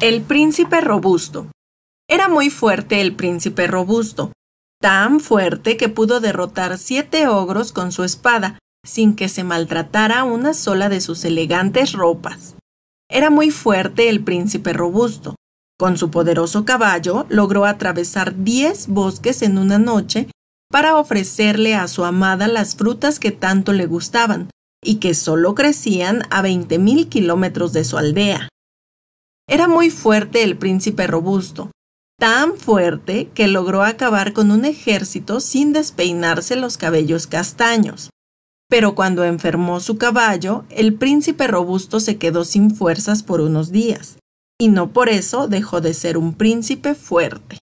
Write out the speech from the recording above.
El príncipe robusto. Era muy fuerte el príncipe robusto, tan fuerte que pudo derrotar siete ogros con su espada, sin que se maltratara una sola de sus elegantes ropas. Era muy fuerte el príncipe robusto. Con su poderoso caballo logró atravesar diez bosques en una noche para ofrecerle a su amada las frutas que tanto le gustaban y que solo crecían a veinte mil kilómetros de su aldea. Era muy fuerte el príncipe robusto, tan fuerte que logró acabar con un ejército sin despeinarse los cabellos castaños. Pero cuando enfermó su caballo, el príncipe robusto se quedó sin fuerzas por unos días, y no por eso dejó de ser un príncipe fuerte.